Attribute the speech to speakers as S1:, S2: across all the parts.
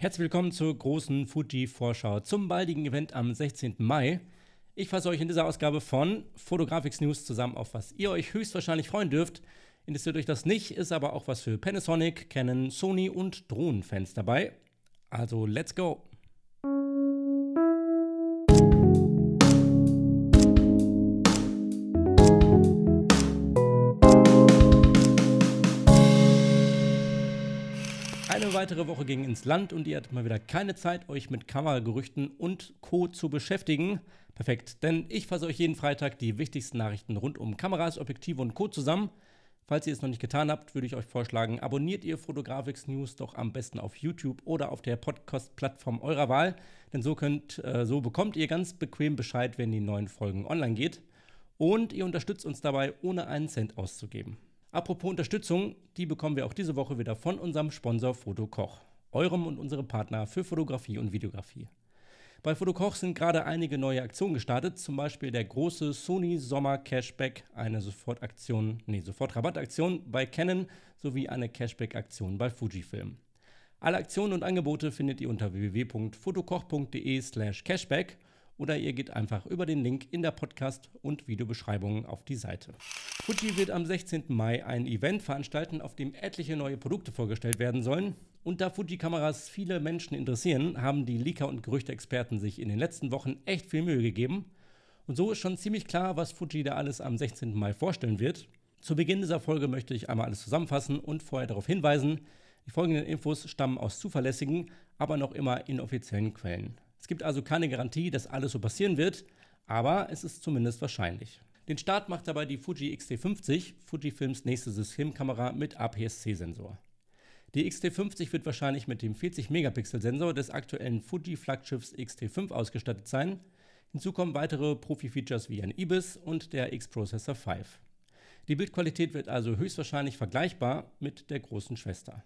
S1: Herzlich willkommen zur großen Fuji-Vorschau zum baldigen Event am 16. Mai. Ich fasse euch in dieser Ausgabe von Photographics News zusammen, auf was ihr euch höchstwahrscheinlich freuen dürft. Interessiert euch das nicht, ist aber auch was für Panasonic, Canon, Sony und Drohnenfans dabei. Also let's go! weitere Woche ging ins Land und ihr hattet mal wieder keine Zeit, euch mit Kameragerüchten und Co. zu beschäftigen. Perfekt, denn ich fasse euch jeden Freitag die wichtigsten Nachrichten rund um Kameras, Objektive und Co. zusammen. Falls ihr es noch nicht getan habt, würde ich euch vorschlagen, abonniert ihr Fotografix News doch am besten auf YouTube oder auf der Podcast-Plattform eurer Wahl, denn so könnt, äh, so bekommt ihr ganz bequem Bescheid, wenn die neuen Folgen online geht. Und ihr unterstützt uns dabei, ohne einen Cent auszugeben. Apropos Unterstützung, die bekommen wir auch diese Woche wieder von unserem Sponsor Fotokoch, eurem und unserem Partner für Fotografie und Videografie. Bei Fotokoch sind gerade einige neue Aktionen gestartet, zum Beispiel der große Sony Sommer Cashback, eine Sofortaktion, nee, Sofortrabattaktion bei Canon sowie eine Cashback-Aktion bei Fujifilm. Alle Aktionen und Angebote findet ihr unter www.fotokoch.de/cashback oder ihr geht einfach über den Link in der Podcast- und Videobeschreibung auf die Seite. Fuji wird am 16. Mai ein Event veranstalten, auf dem etliche neue Produkte vorgestellt werden sollen. Und da Fuji-Kameras viele Menschen interessieren, haben die Leaker- und Gerüchte-Experten sich in den letzten Wochen echt viel Mühe gegeben. Und so ist schon ziemlich klar, was Fuji da alles am 16. Mai vorstellen wird. Zu Beginn dieser Folge möchte ich einmal alles zusammenfassen und vorher darauf hinweisen, die folgenden Infos stammen aus zuverlässigen, aber noch immer inoffiziellen Quellen. Es gibt also keine Garantie, dass alles so passieren wird, aber es ist zumindest wahrscheinlich. Den Start macht dabei die Fuji XT50, Fujifilms nächste Systemkamera mit APS-C-Sensor. Die XT50 wird wahrscheinlich mit dem 40-Megapixel-Sensor des aktuellen Fuji-Flaggschiffs XT5 ausgestattet sein. Hinzu kommen weitere Profi-Features wie ein IBIS und der X-Processor 5. Die Bildqualität wird also höchstwahrscheinlich vergleichbar mit der großen Schwester.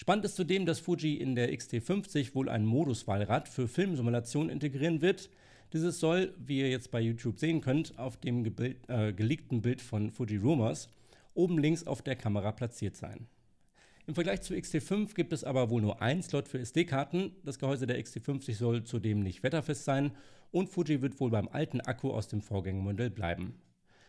S1: Spannend ist zudem, dass Fuji in der XT50 wohl ein Moduswahlrad für Filmsimulationen integrieren wird. Dieses soll, wie ihr jetzt bei YouTube sehen könnt, auf dem Gebild, äh, geleakten Bild von Fuji Rumors oben links auf der Kamera platziert sein. Im Vergleich zu XT5 gibt es aber wohl nur einen Slot für SD-Karten. Das Gehäuse der XT50 soll zudem nicht wetterfest sein und Fuji wird wohl beim alten Akku aus dem Vorgängermodell bleiben.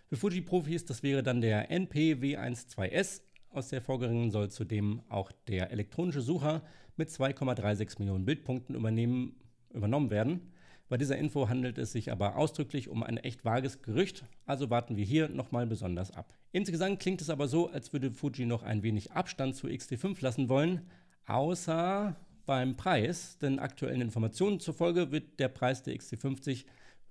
S1: Für Fuji-Profis, das wäre dann der np w 12 s aus der Vorgängerin soll zudem auch der elektronische Sucher mit 2,36 Millionen Bildpunkten übernommen werden. Bei dieser Info handelt es sich aber ausdrücklich um ein echt vages Gerücht, also warten wir hier nochmal besonders ab. Insgesamt klingt es aber so, als würde Fuji noch ein wenig Abstand zu XT5 lassen wollen, außer beim Preis, denn aktuellen Informationen zufolge wird der Preis der XT50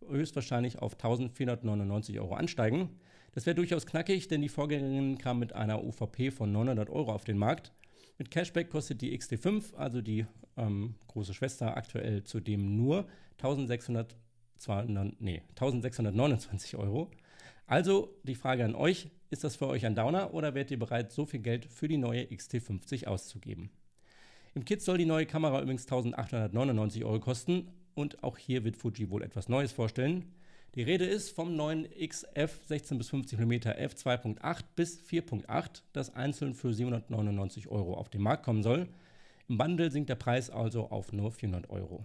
S1: höchstwahrscheinlich auf 1499 Euro ansteigen. Das wäre durchaus knackig, denn die Vorgängerin kam mit einer UVP von 900 Euro auf den Markt. Mit Cashback kostet die XT5, also die ähm, große Schwester, aktuell zudem nur 1600, nee, 1629 Euro. Also die Frage an euch, ist das für euch ein Downer oder werdet ihr bereit, so viel Geld für die neue XT50 auszugeben? Im Kit soll die neue Kamera übrigens 1899 Euro kosten und auch hier wird Fuji wohl etwas Neues vorstellen. Die Rede ist vom neuen XF 16 bis 50 mm f2.8 bis 4.8, das einzeln für 799 Euro auf den Markt kommen soll. Im Bundle sinkt der Preis also auf nur 400 Euro.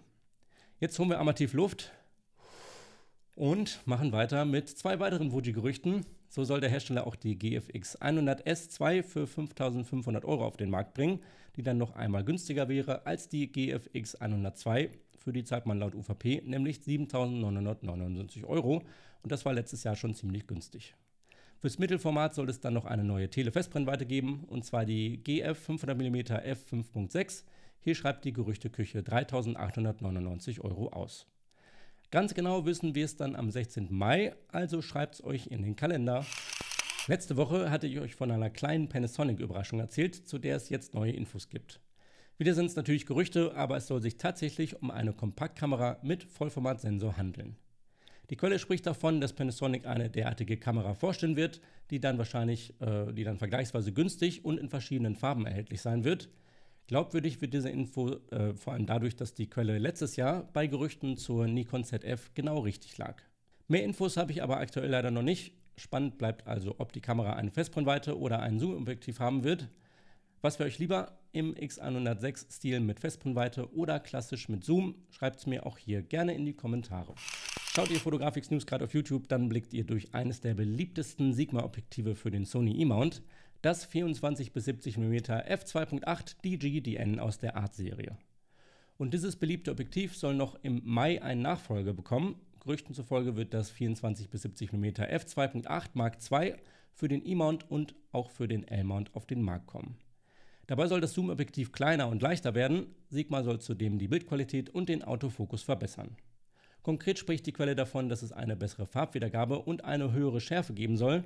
S1: Jetzt holen wir einmal tief Luft und machen weiter mit zwei weiteren Fuji-Gerüchten. So soll der Hersteller auch die GFX 100S2 für 5500 Euro auf den Markt bringen, die dann noch einmal günstiger wäre als die GFX 102 für die zahlt man laut UVP nämlich 7.999 Euro und das war letztes Jahr schon ziemlich günstig. Fürs Mittelformat soll es dann noch eine neue Telefestbrennweite geben, und zwar die GF 500mm f5.6. Hier schreibt die Gerüchteküche 3.899 Euro aus. Ganz genau wissen wir es dann am 16. Mai, also schreibt es euch in den Kalender. Letzte Woche hatte ich euch von einer kleinen Panasonic-Überraschung erzählt, zu der es jetzt neue Infos gibt. Wieder sind es natürlich Gerüchte, aber es soll sich tatsächlich um eine Kompaktkamera mit Vollformatsensor handeln. Die Quelle spricht davon, dass Panasonic eine derartige Kamera vorstellen wird, die dann wahrscheinlich, äh, die dann vergleichsweise günstig und in verschiedenen Farben erhältlich sein wird. Glaubwürdig wird diese Info äh, vor allem dadurch, dass die Quelle letztes Jahr bei Gerüchten zur Nikon ZF genau richtig lag. Mehr Infos habe ich aber aktuell leider noch nicht. Spannend bleibt also, ob die Kamera eine Festbrennweite oder ein Zoom-Objektiv haben wird. Was wäre euch lieber im X106-Stil mit Festbrennweite oder klassisch mit Zoom? Schreibt es mir auch hier gerne in die Kommentare. Schaut ihr Fotografics News gerade auf YouTube, dann blickt ihr durch eines der beliebtesten Sigma-Objektive für den Sony E-Mount, das 24 70 mm f2.8 DGDN aus der Art-Serie. Und dieses beliebte Objektiv soll noch im Mai einen Nachfolger bekommen. Gerüchten zufolge wird das 24 70 mm f2.8 Mark II für den E-Mount und auch für den L-Mount auf den Markt kommen. Dabei soll das Zoom-Objektiv kleiner und leichter werden, Sigma soll zudem die Bildqualität und den Autofokus verbessern. Konkret spricht die Quelle davon, dass es eine bessere Farbwiedergabe und eine höhere Schärfe geben soll.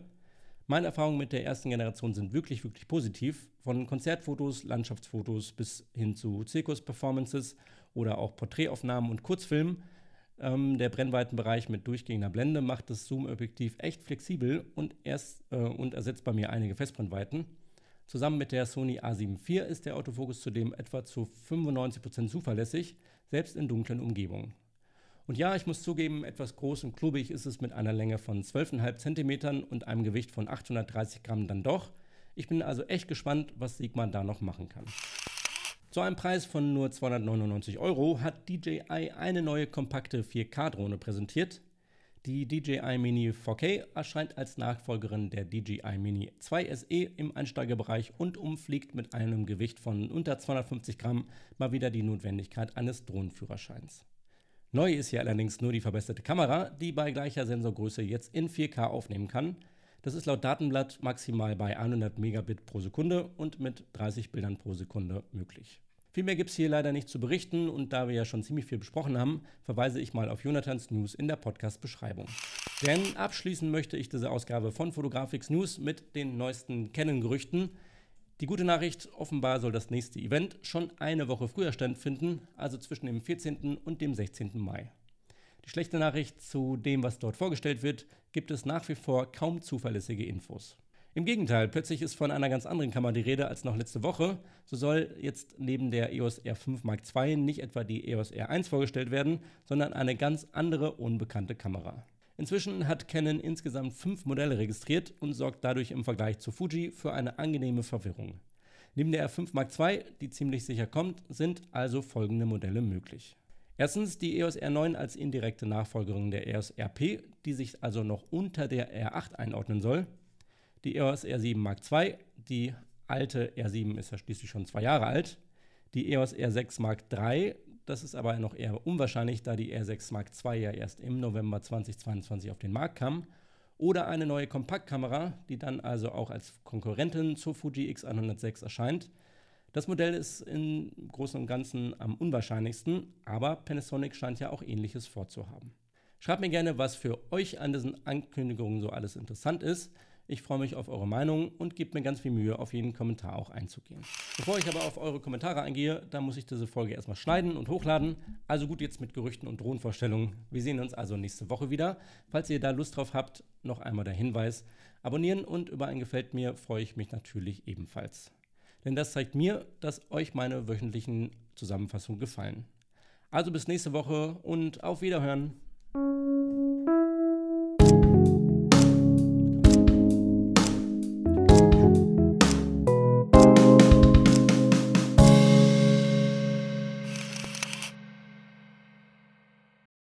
S1: Meine Erfahrungen mit der ersten Generation sind wirklich, wirklich positiv. Von Konzertfotos, Landschaftsfotos bis hin zu Zirkus-Performances oder auch Porträtaufnahmen und Kurzfilmen. Ähm, der Brennweitenbereich mit durchgehender Blende macht das Zoom-Objektiv echt flexibel und, erst, äh, und ersetzt bei mir einige Festbrennweiten. Zusammen mit der Sony a 74 ist der Autofokus zudem etwa zu 95% zuverlässig, selbst in dunklen Umgebungen. Und ja, ich muss zugeben, etwas groß und klubig ist es mit einer Länge von 12,5 cm und einem Gewicht von 830 Gramm dann doch. Ich bin also echt gespannt, was Sigma da noch machen kann. Zu einem Preis von nur 299 Euro hat DJI eine neue kompakte 4K-Drohne präsentiert, die DJI Mini 4K erscheint als Nachfolgerin der DJI Mini 2 SE im Einsteigerbereich und umfliegt mit einem Gewicht von unter 250 Gramm mal wieder die Notwendigkeit eines Drohnenführerscheins. Neu ist hier allerdings nur die verbesserte Kamera, die bei gleicher Sensorgröße jetzt in 4K aufnehmen kann. Das ist laut Datenblatt maximal bei 100 Megabit pro Sekunde und mit 30 Bildern pro Sekunde möglich. Viel mehr gibt es hier leider nicht zu berichten und da wir ja schon ziemlich viel besprochen haben, verweise ich mal auf Jonathans News in der Podcast-Beschreibung. Denn abschließen möchte ich diese Ausgabe von Fotografix News mit den neuesten Canon-Gerüchten. Die gute Nachricht, offenbar soll das nächste Event schon eine Woche früher stattfinden, also zwischen dem 14. und dem 16. Mai. Die schlechte Nachricht zu dem, was dort vorgestellt wird, gibt es nach wie vor kaum zuverlässige Infos. Im Gegenteil, plötzlich ist von einer ganz anderen Kamera die Rede als noch letzte Woche. So soll jetzt neben der EOS R5 Mark II nicht etwa die EOS R1 vorgestellt werden, sondern eine ganz andere unbekannte Kamera. Inzwischen hat Canon insgesamt fünf Modelle registriert und sorgt dadurch im Vergleich zu Fuji für eine angenehme Verwirrung. Neben der R5 Mark II, die ziemlich sicher kommt, sind also folgende Modelle möglich. Erstens die EOS R9 als indirekte Nachfolgerin der EOS RP, die sich also noch unter der R8 einordnen soll die EOS R7 Mark II, die alte R7 ist ja schließlich schon zwei Jahre alt, die EOS R6 Mark III, das ist aber noch eher unwahrscheinlich, da die R6 Mark II ja erst im November 2022 auf den Markt kam, oder eine neue Kompaktkamera, die dann also auch als Konkurrentin zur Fuji X106 erscheint. Das Modell ist im Großen und Ganzen am unwahrscheinlichsten, aber Panasonic scheint ja auch ähnliches vorzuhaben. Schreibt mir gerne, was für euch an diesen Ankündigungen so alles interessant ist. Ich freue mich auf eure Meinung und gebt mir ganz viel Mühe, auf jeden Kommentar auch einzugehen. Bevor ich aber auf eure Kommentare eingehe, da muss ich diese Folge erstmal schneiden und hochladen. Also gut jetzt mit Gerüchten und Drohnenvorstellungen. Wir sehen uns also nächste Woche wieder. Falls ihr da Lust drauf habt, noch einmal der Hinweis. Abonnieren und über ein Gefällt mir freue ich mich natürlich ebenfalls. Denn das zeigt mir, dass euch meine wöchentlichen Zusammenfassungen gefallen. Also bis nächste Woche und auf Wiederhören.